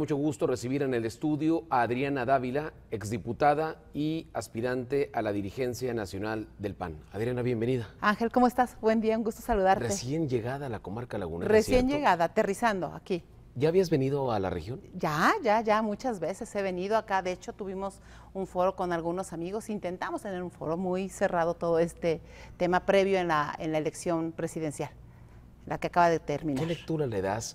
mucho gusto recibir en el estudio a Adriana Dávila, exdiputada y aspirante a la dirigencia nacional del PAN. Adriana, bienvenida. Ángel, ¿cómo estás? Buen día, un gusto saludarte. Recién llegada a la comarca Laguna. Recién llegada, aterrizando aquí. ¿Ya habías venido a la región? Ya, ya, ya, muchas veces he venido acá. De hecho, tuvimos un foro con algunos amigos. Intentamos tener un foro muy cerrado todo este tema previo en la, en la elección presidencial, la que acaba de terminar. ¿Qué lectura le das?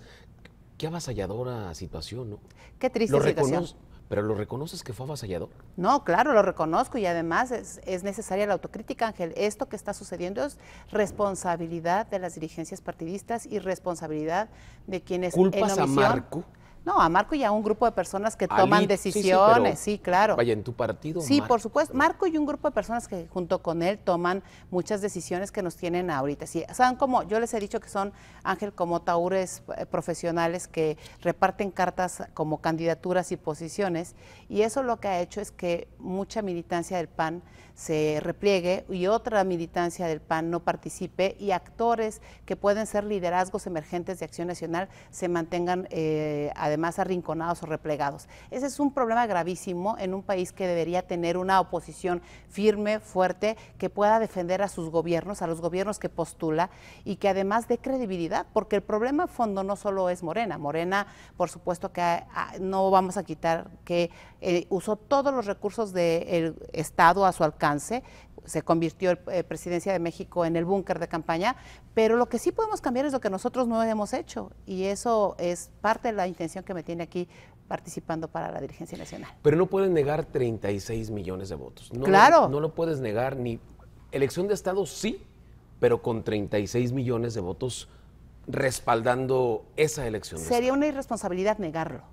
qué avasalladora situación, ¿no? Qué triste situación. Pero lo reconoces que fue avasallador. No, claro, lo reconozco y además es, necesaria la autocrítica, Ángel. Esto que está sucediendo es responsabilidad de las dirigencias partidistas y responsabilidad de quienes... ¿Culpas en a Marco? No, a Marco y a un grupo de personas que toman decisiones, sí, claro. Vaya, en tu partido. Sí, por supuesto. Marco y un grupo de personas que junto con él toman muchas decisiones que nos tienen ahorita. saben como yo les he dicho que son Ángel como taúres eh, profesionales que reparten cartas como candidaturas y posiciones y eso lo que ha hecho es que mucha militancia del PAN se repliegue y otra militancia del PAN no participe y actores que pueden ser liderazgos emergentes de Acción Nacional se mantengan eh, además arrinconados o replegados. Ese es un problema gravísimo en un país que debería tener una oposición firme, fuerte, que pueda defender a sus gobiernos, a los gobiernos que postula y que además dé credibilidad, porque el problema fondo no solo es Morena. Morena, por supuesto que ah, no vamos a quitar que eh, usó todos los recursos del Estado a su alcance se convirtió la eh, Presidencia de México en el búnker de campaña, pero lo que sí podemos cambiar es lo que nosotros no hemos hecho y eso es parte de la intención que me tiene aquí participando para la dirigencia nacional. Pero no puedes negar 36 millones de votos. No claro. no lo puedes negar ni elección de Estado sí, pero con 36 millones de votos respaldando esa elección. Sería una irresponsabilidad negarlo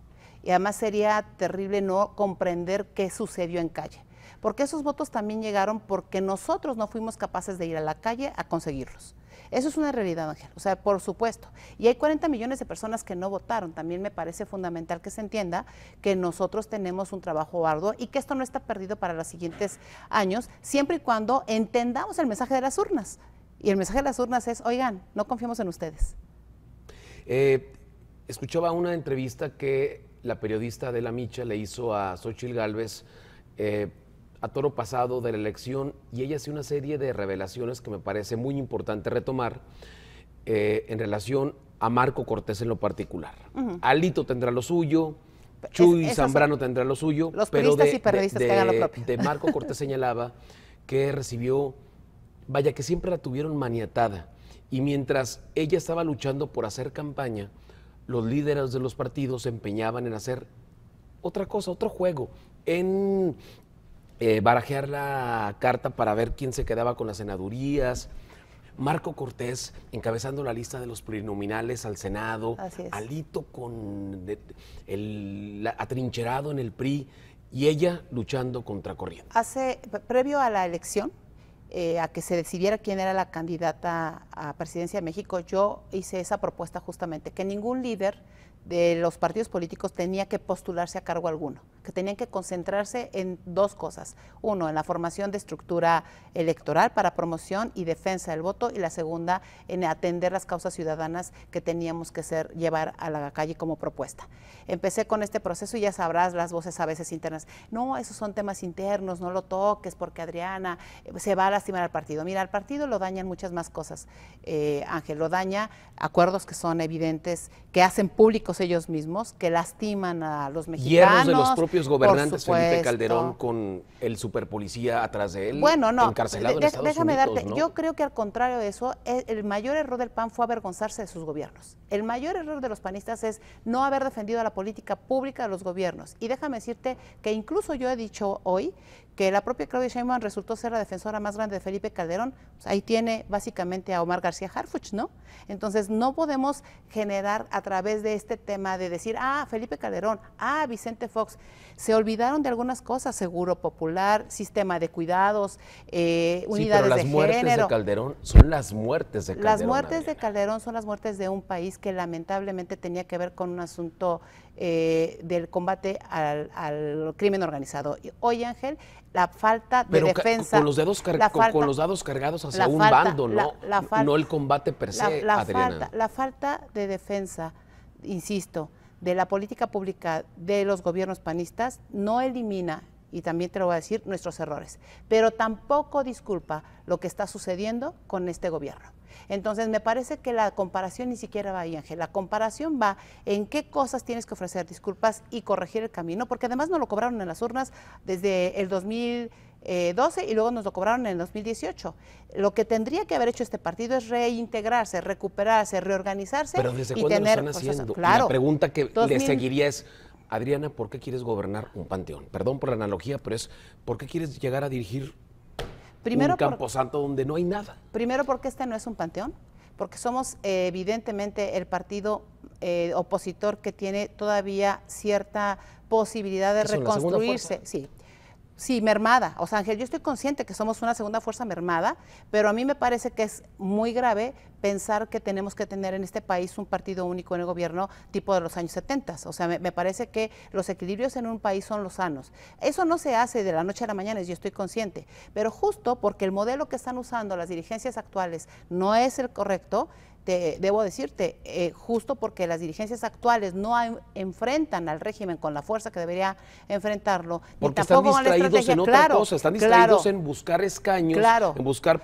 y además sería terrible no comprender qué sucedió en calle porque esos votos también llegaron porque nosotros no fuimos capaces de ir a la calle a conseguirlos. Eso es una realidad, Ángel, o sea, por supuesto. Y hay 40 millones de personas que no votaron. También me parece fundamental que se entienda que nosotros tenemos un trabajo arduo y que esto no está perdido para los siguientes años, siempre y cuando entendamos el mensaje de las urnas. Y el mensaje de las urnas es, oigan, no confiemos en ustedes. Eh, escuchaba una entrevista que la periodista de La Micha le hizo a Xochil Gálvez eh, a toro pasado de la elección y ella hace una serie de revelaciones que me parece muy importante retomar eh, en relación a Marco Cortés en lo particular. Alito tendrá lo suyo, Chuy Zambrano tendrá lo suyo, los pero de, y periodistas de, Marco Cortés señalaba que recibió, vaya que siempre la tuvieron maniatada y mientras ella estaba luchando por hacer campaña, los líderes de los partidos se empeñaban en hacer otra cosa, otro juego, en eh, barajear la carta para ver quién se quedaba con las senadurías. Marco Cortés encabezando la lista de los plurinominales al Senado, Alito con el, atrincherado en el PRI y ella luchando contra corriente. Hace, previo a la elección, eh, a que se decidiera quién era la candidata a presidencia de México, yo hice esa propuesta justamente, que ningún líder de los partidos políticos tenía que postularse a cargo alguno que tenían que concentrarse en dos cosas. Uno, en la formación de estructura electoral para promoción y defensa del voto y la segunda, en atender las causas ciudadanas que teníamos que ser, llevar a la calle como propuesta. Empecé con este proceso y ya sabrás las voces a veces internas. No, esos son temas internos, no lo toques porque Adriana se va a lastimar al partido. Mira, al partido lo dañan muchas más cosas. Eh, Ángel, lo daña acuerdos que son evidentes, que hacen públicos ellos mismos, que lastiman a los mexicanos propios gobernantes, Felipe Calderón, con el superpolicía atrás de él, bueno, no, déjame darte, yo creo que al contrario de eso, e, el mayor error del PAN fue avergonzarse de sus gobiernos. El mayor error de los panistas es no haber defendido la política pública de los gobiernos. Y déjame decirte que incluso yo he dicho hoy que la propia Claudia Sheinbaum resultó ser la defensora más grande de Felipe Calderón, pues ahí tiene básicamente a Omar García Harfuch, ¿no? Entonces no podemos generar a través de este tema de decir, ah, Felipe Calderón, ah, Vicente Fox, se olvidaron de algunas cosas, seguro popular, sistema de cuidados, eh, unidades pero las muertes de Calderón son las muertes de Calderón. Las muertes de Calderón son las muertes de un país que lamentablemente tenía que ver con un asunto eh, del combate al, crimen organizado. Hoy, Ángel, la falta de defensa. Con los, dedos cargados hacia un bando, ¿no? el combate per se, Adriana. la falta de defensa, insisto, de la política pública de los gobiernos panistas no elimina, y también te lo voy a decir, nuestros errores, pero tampoco disculpa lo que está sucediendo con este gobierno. Entonces, me parece que la comparación ni siquiera va ahí, Ángel. La comparación va en qué cosas tienes que ofrecer disculpas y corregir el camino, porque además no lo cobraron en las urnas desde el 2000 eh, 12 y luego nos lo cobraron en 2018. Lo que tendría que haber hecho este partido es reintegrarse, recuperarse, reorganizarse Pero ¿desde y tener lo están haciendo? La pregunta que le seguiría es Adriana, ¿por qué quieres gobernar un panteón? Perdón por la analogía, pero es ¿por qué quieres llegar a dirigir primero un camposanto donde no hay nada? Primero porque este no es un panteón, porque somos eh, evidentemente el partido eh, opositor que tiene todavía cierta posibilidad de reconstruirse. Sí. Sí, mermada. O sea, Ángel, yo estoy consciente que somos una segunda fuerza mermada, pero a mí me parece que es muy grave pensar que tenemos que tener en este país un partido único en el gobierno tipo de los años 70. O sea, me, me parece que los equilibrios en un país son los sanos. Eso no se hace de la noche a la mañana, yo estoy consciente, pero justo porque el modelo que están usando las dirigencias actuales no es el correcto, debo decirte, eh, justo porque las dirigencias actuales no enfrentan al régimen con la fuerza que debería enfrentarlo, ni tampoco están distraídos en están distraídos en buscar escaños, claro. en buscar...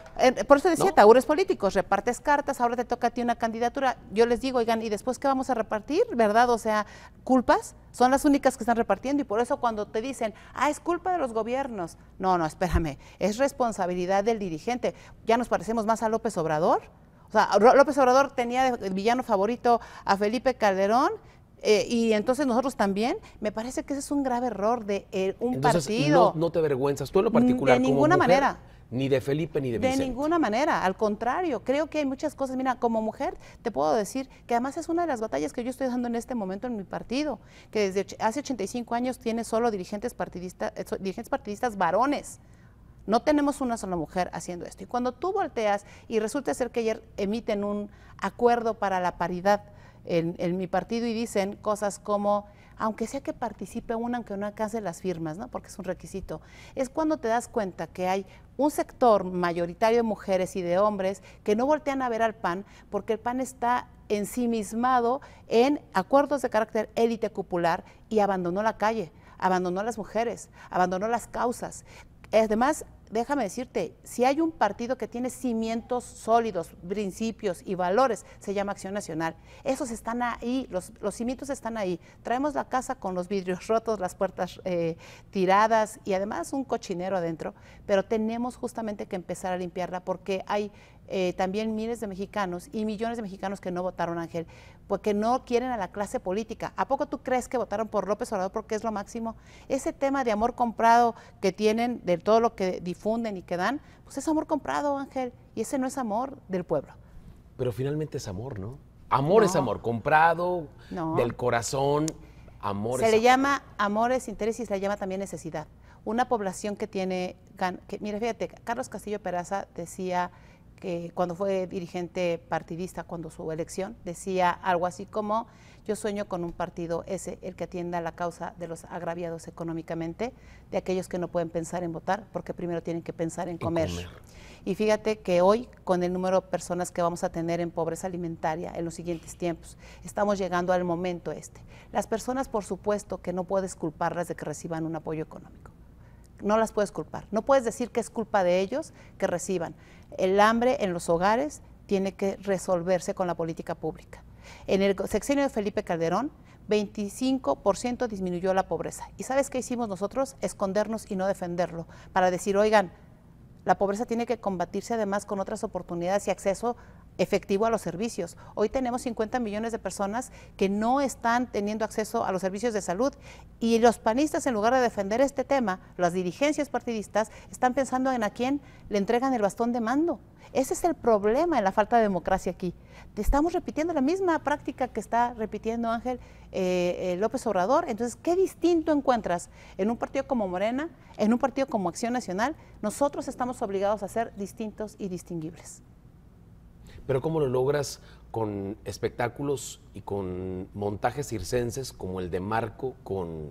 por eso decía, ¿no? políticos, repartes cartas, ahora te toca a ti una candidatura. Yo les digo, oigan, ¿y después qué vamos a repartir? ¿Verdad? O sea, culpas son las únicas que están repartiendo y por eso cuando te dicen, ah, es culpa de los gobiernos, no, no, espérame, es responsabilidad del dirigente. ¿Ya nos parecemos más a López Obrador? O sea, López Obrador tenía de villano favorito a Felipe Calderón eh, y entonces nosotros también, me parece que ese es un grave error de eh, un partido. No, no te avergüenzas, tú en lo particular. De ninguna manera. Ni de Felipe ni de Vicente. De ninguna manera, al contrario, creo que hay muchas cosas. Mira, como mujer te puedo decir que además es una de las batallas que yo estoy dando en este momento en mi partido, que desde hace 85 años tiene solo dirigentes partidistas, eh, dirigentes partidistas varones. No tenemos una sola mujer haciendo esto. Y cuando tú volteas y resulta ser que ayer emiten un acuerdo para la paridad en, mi partido y dicen cosas como aunque sea que participe una, aunque no alcance las firmas, ¿no? porque es un requisito, es cuando te das cuenta que hay un sector mayoritario de mujeres y de hombres que no voltean a ver al PAN porque el PAN está ensimismado en acuerdos de carácter élite cupular y abandonó la calle, abandonó a las mujeres, abandonó las causas. Además, déjame decirte, si hay un partido que tiene cimientos sólidos, principios y valores, se llama Acción Nacional. Esos están ahí, los, los cimientos están ahí. Traemos la casa con los vidrios rotos, las puertas eh, tiradas y además un cochinero adentro, pero tenemos justamente que empezar a limpiarla porque hay eh, también miles de mexicanos y millones de mexicanos que no votaron, Ángel, porque pues no quieren a la clase política. ¿A poco tú crees que votaron por López Obrador porque es lo máximo? Ese tema de amor comprado que tienen, de todo lo que difunden y que dan, pues es amor comprado, Ángel, y ese no es amor del pueblo. Pero finalmente es amor, ¿no? Amor es amor, comprado, del corazón, amor se le llama amores es interés y se le llama también necesidad. Una población que tiene, que, mira, fíjate, Carlos Castillo Peraza decía que cuando fue dirigente partidista, cuando su elección, decía algo así como, yo sueño con un partido ese, el que atienda la causa de los agraviados económicamente, de aquellos que no pueden pensar en votar, porque primero tienen que pensar en comer. Y fíjate que hoy, con el número de personas que vamos a tener en pobreza alimentaria en los siguientes tiempos, estamos llegando al momento este. Las personas, por supuesto, que no puedes culparlas de que reciban un apoyo económico no las puedes culpar. No puedes decir que es culpa de ellos que reciban. El hambre en los hogares tiene que resolverse con la política pública. En el sexenio de Felipe Calderón, 25% disminuyó la pobreza. ¿Y sabes qué hicimos nosotros? Escondernos y no defenderlo, para decir, oigan, la pobreza tiene que combatirse además con otras oportunidades y acceso efectivo a los servicios. Hoy tenemos 50 millones de personas que no están teniendo acceso a los servicios de salud y los panistas, en lugar de defender este tema, las dirigencias partidistas, están pensando en a quién le entregan el bastón de mando. Ese es el problema en la falta de democracia aquí. Estamos repitiendo la misma práctica que está repitiendo Ángel eh, eh, López Obrador. Entonces, ¿qué distinto encuentras en un partido como Morena, en un partido como Acción Nacional? Nosotros estamos obligados a ser distintos y distinguibles pero ¿cómo lo logras con espectáculos y con montajes circenses como el de Marco con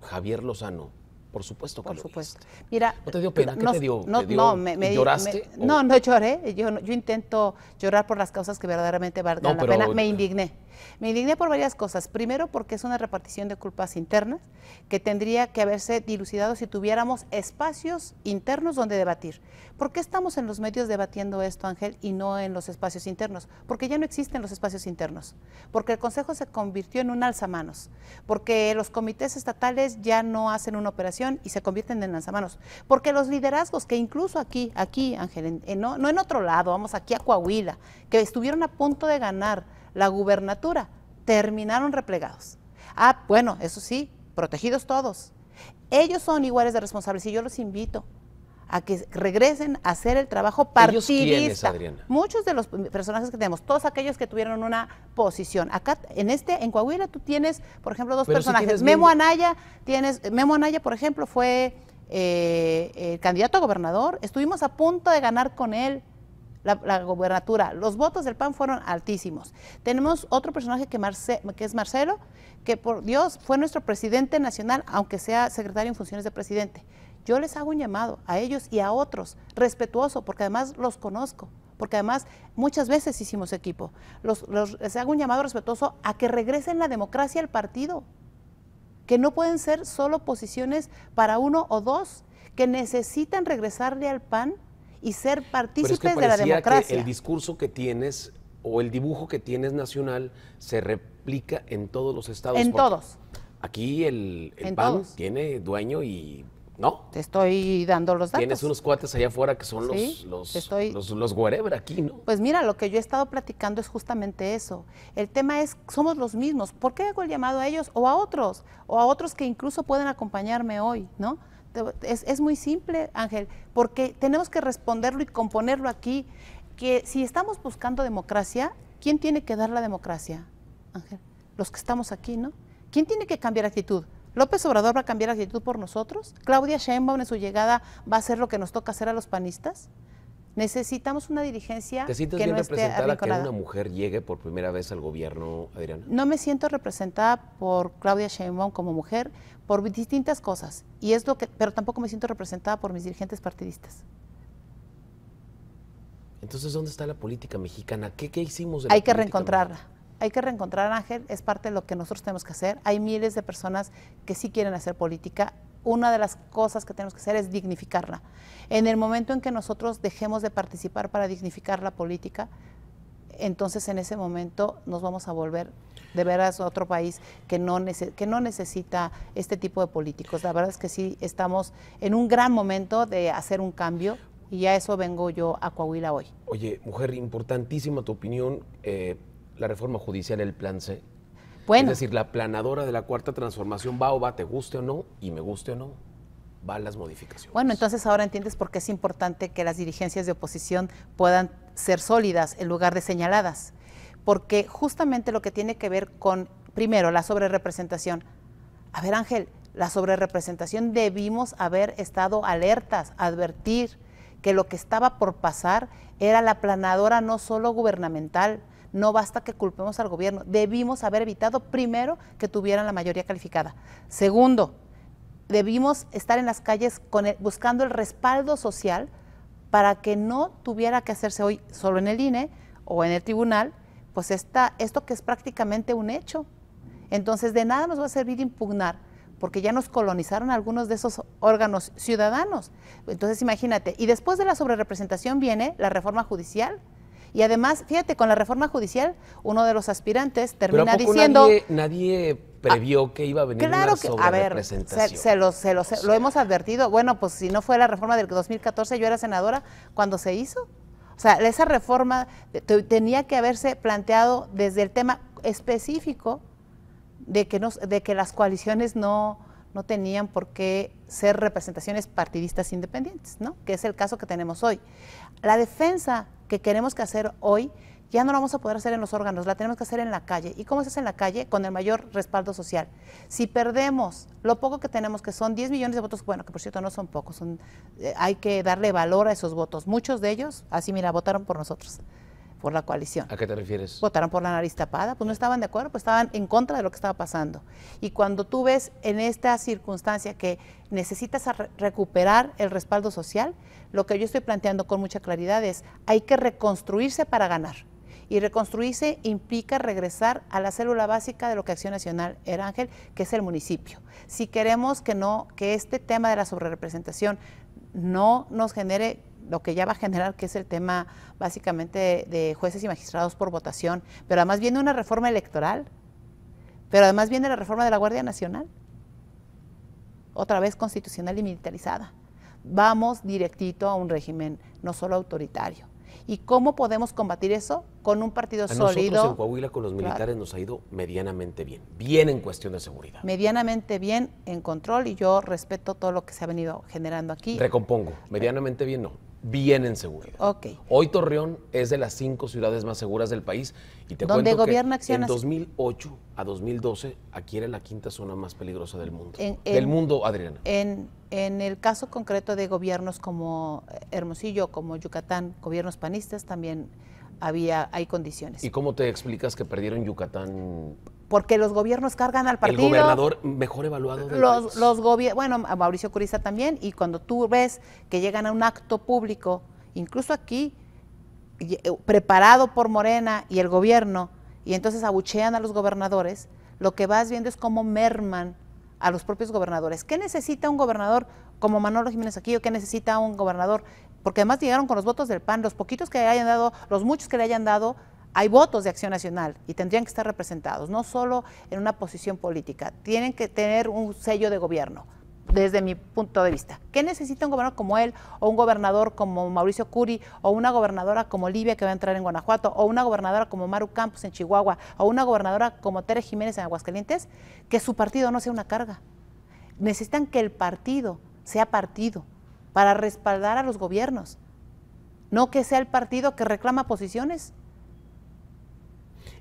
Javier Lozano? Por supuesto que supuesto. Mira, ¿No te dio pena? ¿Qué te dio? No, ¿Lloraste? no, no lloré. Yo, yo intento llorar por las causas que verdaderamente valgan la pena. Me indigné. Me indigné por varias cosas. Primero, porque es una repartición de culpas internas que tendría que haberse dilucidado si tuviéramos espacios internos donde debatir. ¿Por qué estamos en los medios debatiendo esto, Ángel, y no en los espacios internos? Porque ya no existen los espacios internos. Porque el Consejo se convirtió en un alzamanos. Porque los comités estatales ya no hacen una operación y se convierten en alzamanos. Porque los liderazgos que incluso aquí, aquí, Ángel, no en otro lado, vamos aquí a Coahuila, que estuvieron a punto de ganar la gubernatura, terminaron replegados. Ah, bueno, eso sí, protegidos todos. Ellos son iguales de responsables y yo los invito a que regresen a hacer el trabajo partidista. Muchos de los personajes que tenemos, todos aquellos que tuvieron una posición. Acá en este en Coahuila tú tienes, por ejemplo, dos personajes. Memo Anaya, tienes Memo Anaya, por ejemplo, fue eh, el candidato a gobernador, estuvimos a punto de ganar con él la, gobernatura. Los votos del PAN fueron altísimos. Tenemos otro personaje que, es Marcelo, que por Dios fue nuestro presidente nacional, aunque sea secretario en funciones de presidente. Yo les hago un llamado a ellos y a otros, respetuoso, porque además los conozco porque además muchas veces hicimos equipo. Los, les hago un llamado respetuoso a que regresen la democracia al partido, que no pueden ser solo posiciones para uno o dos, que necesitan regresarle al PAN y ser partícipes de la democracia. el discurso que tienes o el dibujo que tienes nacional se replica en todos los estados. En todos. Aquí el, PAN tiene dueño y no. Te estoy dando los datos. Tienes unos cuates allá afuera que son los, los, los, los aquí, ¿no? Pues mira, lo que yo he estado platicando es justamente eso. El tema es, somos los mismos. ¿Por qué hago el llamado a ellos o a otros? O a otros que incluso pueden acompañarme hoy, ¿no? Es, muy simple, Ángel, porque tenemos que responderlo y componerlo aquí, que si estamos buscando democracia, ¿quién tiene que dar la democracia, Ángel? Los que estamos aquí, ¿no? ¿Quién tiene que cambiar actitud? ¿López Obrador va a cambiar actitud por nosotros? ¿Claudia Sheinbaum en su llegada va a hacer lo que nos toca hacer a los panistas? Necesitamos una dirigencia. ¿Te sientes que bien representada que una mujer llegue por primera vez al gobierno, Adriana? No me siento representada por Claudia Sheinbaum como mujer por distintas cosas, y es lo que, pero tampoco me siento representada por mis dirigentes partidistas. Entonces, ¿dónde está la política mexicana? ¿Qué, qué hicimos? De hay que reencontrarla. Hay que reencontrar, Ángel, es parte de lo que nosotros tenemos que hacer. Hay miles de personas que sí quieren hacer política una de las cosas que tenemos que hacer es dignificarla. En el momento en que nosotros dejemos de participar para dignificar la política, entonces en ese momento nos vamos a volver de veras a otro país que no, que no necesita este tipo de políticos. La verdad es que sí estamos en un gran momento de hacer un cambio y a eso vengo yo a Coahuila hoy. Oye, mujer, importantísima tu opinión, eh, la reforma judicial, el plan C, es decir, la planadora de la cuarta transformación va o va, te guste o no, y me guste o no, van las modificaciones. Bueno, entonces ahora entiendes por qué es importante que las dirigencias de oposición puedan ser sólidas en lugar de señaladas, porque justamente lo que tiene que ver con, primero, la sobrerepresentación. A ver, Ángel, la sobrerepresentación debimos haber estado alertas, advertir que lo que estaba por pasar era la planadora no solo gubernamental, no basta que culpemos al gobierno. Debimos haber evitado, primero, que tuvieran la mayoría calificada. Segundo, debimos estar en las calles buscando el respaldo social para que no tuviera que hacerse hoy solo en el INE o en el tribunal, pues esto que es prácticamente un hecho. Entonces, de nada nos va a servir impugnar porque ya nos colonizaron algunos de esos órganos ciudadanos. Entonces, imagínate, y después de la sobrerepresentación viene la reforma judicial, y además, fíjate, con la reforma judicial, uno de los aspirantes termina diciendo. Nadie, previó ah, que iba a venir claro una que, a ver, se, lo, se lo, hemos advertido. Bueno, pues si no fue la reforma del 2014, yo era senadora cuando se hizo. O sea, esa reforma tenía que haberse planteado desde el tema específico de que, nos, de que las coaliciones no, no tenían por qué ser representaciones partidistas independientes, ¿no? que es el caso que tenemos hoy. La defensa que queremos que hacer hoy ya no lo vamos a poder hacer en los órganos, la tenemos que hacer en la calle. ¿Y cómo se hace en la calle? Con el mayor respaldo social. Si perdemos lo poco que tenemos, que son 10 millones de votos, bueno, que por cierto no son pocos, son, eh, hay que darle valor a esos votos. Muchos de ellos, así mira, votaron por nosotros por la coalición. ¿A qué te refieres? Votaron por la nariz tapada, pues no estaban de acuerdo, pues estaban en contra de lo que estaba pasando. Y cuando tú ves en esta circunstancia que necesitas recuperar el respaldo social, lo que yo estoy planteando con mucha claridad es, hay que reconstruirse para ganar. Y reconstruirse implica regresar a la célula básica de lo que Acción Nacional era Ángel, que es el municipio. Si queremos que no, que este tema de la sobrerepresentación no nos genere lo que ya va a generar, que es el tema básicamente de, jueces y magistrados por votación, pero además viene una reforma electoral, pero además viene la reforma de la Guardia Nacional, otra vez constitucional y militarizada. Vamos directito a un régimen no solo autoritario. ¿Y cómo podemos combatir eso? Con un partido a nosotros Nosotros en Coahuila con los militares nos ha ido medianamente bien, bien en cuestión de seguridad. Medianamente bien en control y yo respeto todo lo que se ha venido generando aquí. Recompongo, medianamente bien no en seguridad. Okay. Hoy Torreón es de las cinco ciudades más seguras del país y te gobierna en 2008 a 2012 aquí era la quinta zona más peligrosa del mundo. del mundo, Adriana. En, en el caso concreto de gobiernos como Hermosillo, como Yucatán, gobiernos panistas también había hay condiciones. ¿Y cómo te explicas que perdieron Yucatán porque los gobiernos cargan al partido. El gobernador mejor evaluado de los, los bueno, Mauricio Curiza también, y cuando tú ves que llegan a un acto público, incluso aquí, eh, preparado por Morena y el gobierno, y entonces abuchean a los gobernadores, lo que vas viendo es cómo merman a los propios gobernadores. ¿Qué necesita un gobernador como Manolo Jiménez Aquillo? ¿Qué necesita un gobernador? Porque además llegaron con los votos del PAN, los poquitos que le hayan dado, los muchos que le hayan dado, hay votos de Acción Nacional y tendrían que estar representados, no solo en una posición política, tienen que tener un sello de gobierno, desde mi punto de vista. ¿Qué necesita un gobernador como él, o un gobernador como Mauricio Curi, o una gobernadora como Olivia que va a entrar en Guanajuato, o una gobernadora como Maru Campos en Chihuahua, o una gobernadora como Tere Jiménez en Aguascalientes? Que su partido no sea una carga. Necesitan que el partido sea partido para respaldar a los gobiernos, no que sea el partido que reclama posiciones.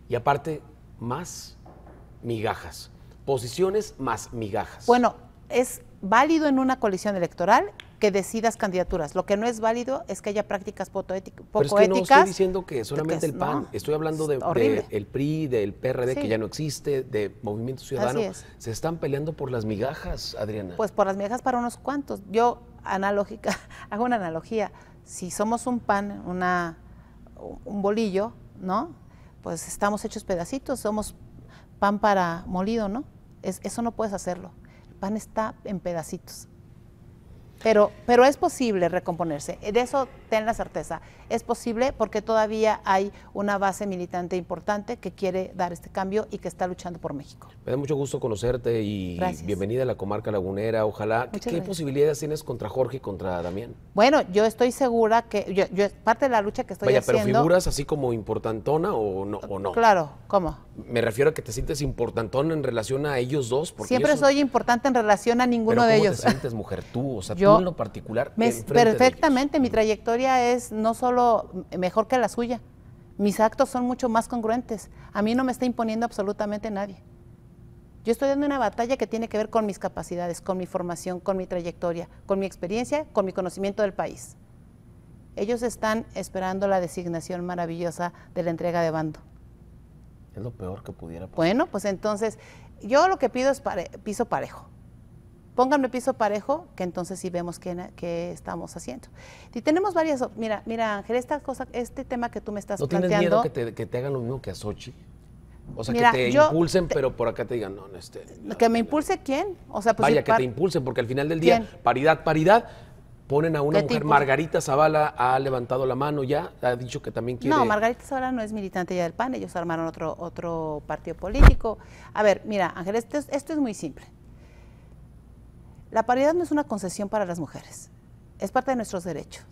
Y aparte, más migajas. Posiciones más migajas. Bueno, es válido en una coalición electoral que decidas candidaturas. Lo que no es válido es que haya prácticas poco éticas. Pero es que no estoy diciendo que solamente el PAN, estoy hablando de, el PRI, del PRD que ya no existe, de Movimiento Ciudadano. Se están peleando por las migajas, Adriana. Pues por las migajas para unos cuantos. Yo analógica, hago una analogía. Si somos un pan, una, un bolillo, ¿no? pues estamos hechos pedacitos, somos pan para molido, ¿no? eso no puedes hacerlo. El pan está en pedacitos. Pero, pero es posible recomponerse, eh, de eso ten la certeza. Es posible porque todavía hay una base militante importante que quiere dar este cambio y que está luchando por México. Me da mucho gusto conocerte y bienvenida a la comarca lagunera. Ojalá. ¿Qué posibilidades tienes contra Jorge y contra Damián? Bueno, yo estoy segura que yo, yo parte de la lucha que estoy Vaya, haciendo. pero figuras así como importantona o no, o no. Claro, ¿cómo? Me refiero a que te sientes importantona en relación a ellos dos. Siempre soy importante en relación a ninguno ¿Pero de cómo ellos. Te sientes mujer tú, o sea, en lo particular. perfectamente, mi trayectoria es no solo mejor que la suya, mis actos son mucho más congruentes. A mí no me está imponiendo absolutamente nadie. Yo estoy dando una batalla que tiene que ver con mis capacidades, con mi formación, con mi trayectoria, con mi experiencia, con mi conocimiento del país. Ellos están esperando la designación maravillosa de la entrega de bando. Es lo peor que pudiera pasar. Bueno, pues entonces, yo lo que pido es piso parejo. Pónganme piso parejo, que entonces sí vemos qué, estamos haciendo. Y tenemos varias, mira, mira Ángel, esta cosa, este tema que tú me estás planteando. ¿No tienes miedo que te, que hagan lo mismo que a Sochi? O sea, que te impulsen, pero por acá te digan, no, no este. ¿Que me impulse quién? O sea, pues Vaya, que te impulsen, porque al final del día, paridad, paridad, ponen a una mujer. Margarita Zavala ha levantado la mano ya, ha dicho que también quiere. No, Margarita Zavala no es militante ya del PAN, ellos armaron otro, otro partido político. A ver, mira, Ángel, esto, esto es muy simple. La paridad no es una concesión para las mujeres, es parte de nuestros derechos.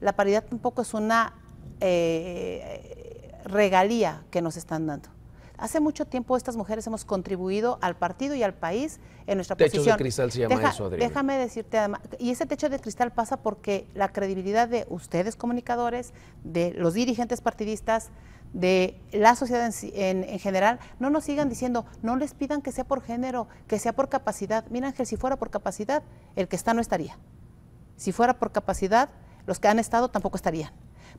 La paridad tampoco es una eh, regalía que nos están dando. Hace mucho tiempo estas mujeres hemos contribuido al partido y al país en nuestra posición. Techo de cristal se llama eso, Déjame decirte además, y ese techo de cristal pasa porque la credibilidad de ustedes comunicadores, de los dirigentes partidistas, de la sociedad en, general, no nos sigan diciendo, no les pidan que sea por género, que sea por capacidad. Mira Ángel, si fuera por capacidad, el que está no estaría. Si fuera por capacidad, los que han estado tampoco estarían.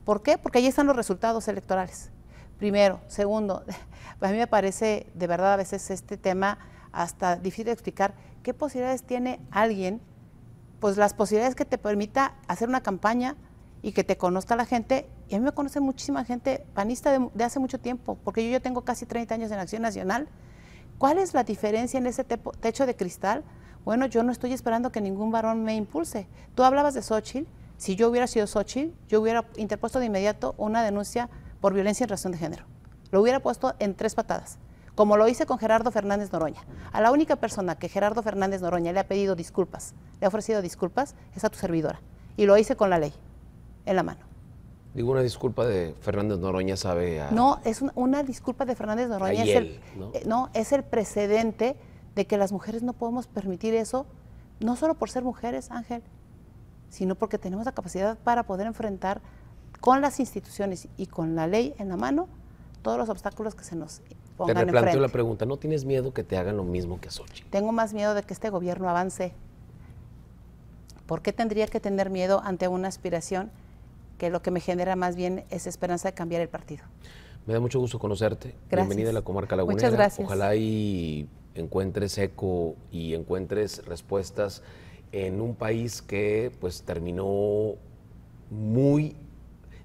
¿Por qué? Porque ahí están los resultados electorales. Primero. Segundo, a mí me parece de verdad a veces este tema hasta difícil de explicar qué posibilidades tiene alguien, pues las posibilidades que te permita hacer una campaña y que te conozca la gente. Y a mí me conoce muchísima gente panista de, hace mucho tiempo, porque yo ya tengo casi 30 años en Acción Nacional. ¿Cuál es la diferencia en ese techo de cristal? Bueno, yo no estoy esperando que ningún varón me impulse. Tú hablabas de Xochitl. Si yo hubiera sido Xochitl, yo hubiera interpuesto de inmediato una denuncia por violencia en razón de género. Lo hubiera puesto en tres patadas, como lo hice con Gerardo Fernández Noroña. A la única persona que Gerardo Fernández Noroña le ha pedido disculpas, le ha ofrecido disculpas, es a tu servidora. Y lo hice con la ley en la mano. Digo, una disculpa de Fernández Noroña sabe No, es eh, una disculpa de Fernández Noroña. el, ¿no? es el precedente de que las mujeres no podemos permitir eso, no solo por ser mujeres, Ángel, sino porque tenemos la capacidad para poder enfrentar con las instituciones y con la ley en la mano todos los obstáculos que se nos pongan Te planteo la pregunta, ¿no tienes miedo que te hagan lo mismo que a Sochi? Tengo más miedo de que este gobierno avance. ¿Por qué tendría que tener miedo ante una aspiración que lo que me genera más bien es esperanza de cambiar el partido. Me da mucho gusto conocerte. Gracias. Bienvenida a la Comarca Lagunera. Muchas gracias. Ojalá y encuentres eco y encuentres respuestas en un país que pues terminó muy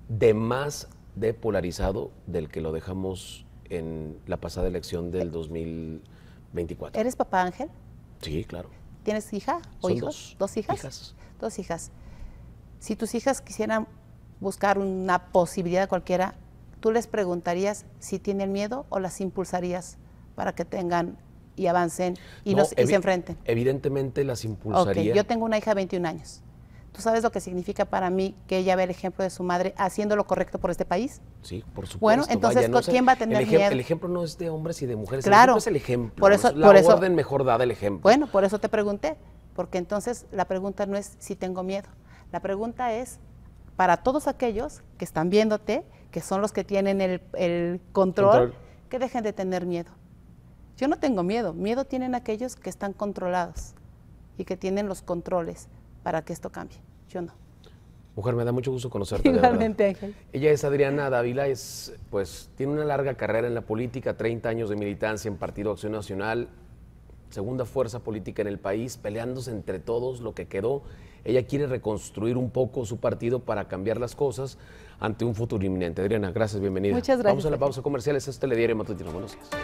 de más de polarizado del que lo dejamos en la pasada elección del 2024. ¿Eres papá Ángel? Sí, claro. ¿Tienes hija o hijos? Dos. hijas? Dos hijas. Si tus hijas quisieran buscar una posibilidad cualquiera, tú les preguntarías si tienen miedo o las impulsarías para que tengan y avancen y, se enfrenten? Evidentemente las impulsaría. yo tengo una hija de 21 años. ¿Tú sabes lo que significa para mí que ella ve el ejemplo de su madre haciendo lo correcto por este país? Sí, por supuesto. Bueno, entonces, ¿quién va a tener miedo? El ejemplo no es de hombres y de mujeres, claro, el ejemplo es el ejemplo. Por eso, la por orden mejor dada el ejemplo. Bueno, por eso te pregunté, porque entonces la pregunta no es si tengo miedo, la pregunta es para todos aquellos que están viéndote, que son los que tienen el, control, que dejen de tener miedo. Yo no tengo miedo, miedo tienen aquellos que están controlados y que tienen los controles para que esto cambie. Yo no. Mujer, me da mucho gusto conocerte. Igualmente, Ella es Adriana Dávila, es, pues, tiene una larga carrera en la política, 30 años de militancia en Partido Acción Nacional, segunda fuerza política en el país, peleándose entre todos lo que quedó ella quiere reconstruir un poco su partido para cambiar las cosas ante un futuro inminente. Adriana, gracias, bienvenida. Muchas gracias. Vamos a la pausa comercial. Este es Telediario Matutino. Buenos días.